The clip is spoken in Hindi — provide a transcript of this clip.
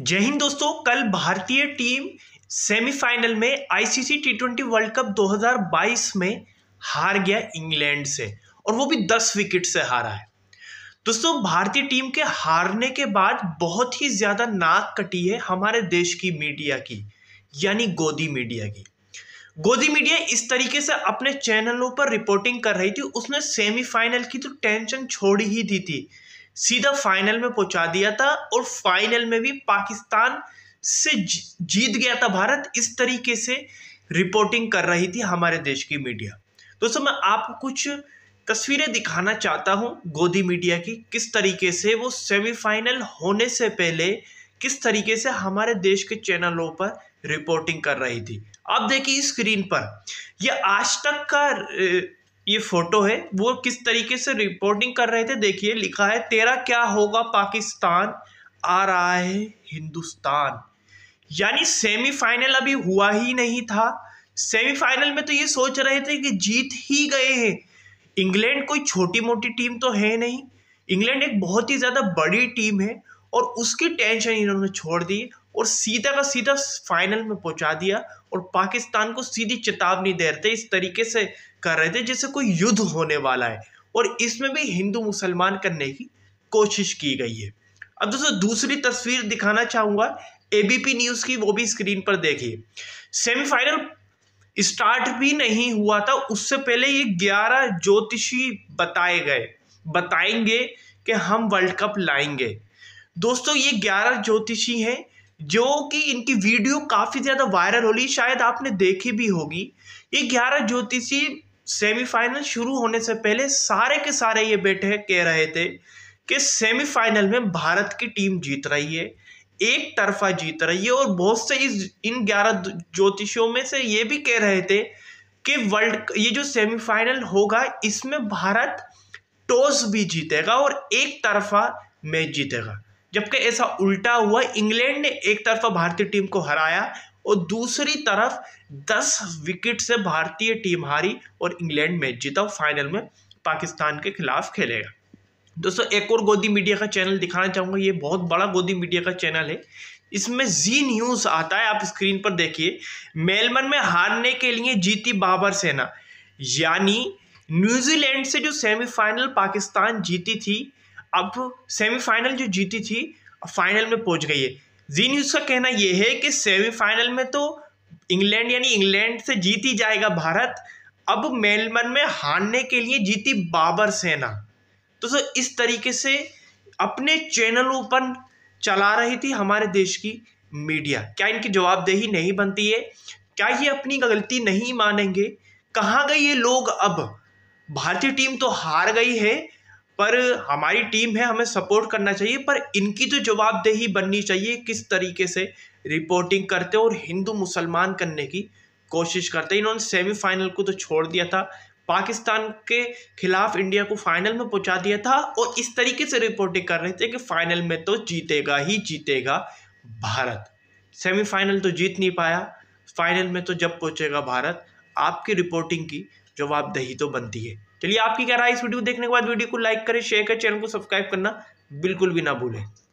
जय हिंद दोस्तों कल भारतीय टीम सेमीफाइनल में ICC T twenty world cup 2022 में हार गया इंग्लैंड से और वो भी 10 विकेट से हारा है दोस्तों भारतीय टीम के हारने के बाद बहुत ही ज़्यादा नाक कटी है हमारे देश की मीडिया की यानी गोदी मीडिया की गोदी मीडिया इस तरीके से अपने चैनलों पर रिपोर्टिंग कर रही थी उसने सेमीफाइनल की तो टेंशन छोड़ ही दी थी सीधा फाइनल में पहुंचा दिया था और फाइनल में भी पाकिस्तान से जीत गया था भारत इस तरीके से रिपोर्टिंग कर रही थी हमारे देश की मीडिया दोस्तों मैं आपको कुछ तस्वीरें दिखाना चाहता हूं गोदी मीडिया की किस तरीके से वो सेमीफाइनल होने से पहले किस तरीके से हमारे देश के चैनलों पर रिपोर्टिंग कर रही थी आप देखिए स्क्रीन पर यह आज तक का ये फोटो है वो किस तरीके से रिपोर्टिंग कर रहे थे देखिए लिखा है तेरा क्या होगा पाकिस्तान आ रहा है हिंदुस्तान यानी सेमीफाइनल अभी हुआ ही नहीं था सेमीफाइनल में तो ये सोच रहे थे कि जीत ही गए हैं इंग्लैंड कोई छोटी मोटी टीम तो है नहीं इंग्लैंड एक बहुत ही ज़्यादा बड़ी टीम है और उसकी टेंशन इन्होंने छोड़ दी और सीधा का सीधा फाइनल में पहुंचा दिया और पाकिस्तान को सीधी चेतावनी दे रहे थे इस तरीके से कर रहे थे जैसे कोई युद्ध होने वाला है और इसमें भी हिंदू मुसलमान करने की कोशिश की गई है अब दोस्तों दूसरी तस्वीर दिखाना चाहूँगा ए न्यूज़ की वो भी स्क्रीन पर देखिए सेमीफाइनल स्टार्ट भी नहीं हुआ था उससे पहले ये ग्यारह ज्योतिषी बताए गए बताएंगे कि हम वर्ल्ड कप लाएंगे दोस्तों ये ग्यारह ज्योतिषी हैं जो कि इनकी वीडियो काफ़ी ज़्यादा वायरल हो रही शायद आपने देखी भी होगी ये ग्यारह ज्योतिषी सेमीफाइनल शुरू होने से पहले सारे के सारे ये बैठे कह रहे थे कि सेमीफाइनल में भारत की टीम जीत रही है एक तरफा जीत रही है और बहुत से इस इन ग्यारह ज्योतिषियों में से ये भी कह रहे थे कि वर्ल्ड ये जो सेमीफाइनल होगा इसमें भारत टॉस भी जीतेगा और एक तरफा मैच जीतेगा जबकि ऐसा उल्टा हुआ इंग्लैंड ने एक तरफ भारतीय टीम को हराया और दूसरी तरफ दस विकेट से भारतीय टीम हारी और इंग्लैंड मैच जीता फाइनल में पाकिस्तान के खिलाफ खेलेगा दोस्तों एक और गोदी मीडिया का चैनल दिखाना चाहूँगा ये बहुत बड़ा गोदी मीडिया का चैनल है इसमें जी न्यूज़ आता है आप स्क्रीन पर देखिए मेलबर्न में हारने के लिए जीती बाबर सेना यानी न्यूजीलैंड से जो सेमीफाइनल पाकिस्तान जीती थी अब सेमीफाइनल जो जीती थी फाइनल में पहुंच गई है जी न्यूज़ का कहना यह है कि सेमीफाइनल में तो इंग्लैंड यानी इंग्लैंड से जीत ही जाएगा भारत अब मेलबर्न में हारने के लिए जीती बाबर सेना तो सर इस तरीके से अपने चैनलों पर चला रही थी हमारे देश की मीडिया क्या इनकी जवाबदेही नहीं बनती है क्या ये अपनी गलती नहीं मानेंगे कहाँ गए ये लोग अब भारतीय टीम तो हार गई है पर हमारी टीम है हमें सपोर्ट करना चाहिए पर इनकी जो तो जवाबदेही बननी चाहिए किस तरीके से रिपोर्टिंग करते और हिंदू मुसलमान करने की कोशिश करते इन्होंने सेमीफाइनल को तो छोड़ दिया था पाकिस्तान के खिलाफ इंडिया को फाइनल में पहुंचा दिया था और इस तरीके से रिपोर्टिंग कर रहे थे कि फाइनल में तो जीतेगा ही जीतेगा भारत सेमीफाइनल तो जीत नहीं पाया फाइनल में तो जब पहुंचेगा भारत आपकी रिपोर्टिंग की जवाबदही तो बनती है चलिए आपकी क्या राय इस वीडियो को देखने के बाद वीडियो को लाइक करें शेयर करें चैनल को सब्सक्राइब करना बिल्कुल भी ना भूलें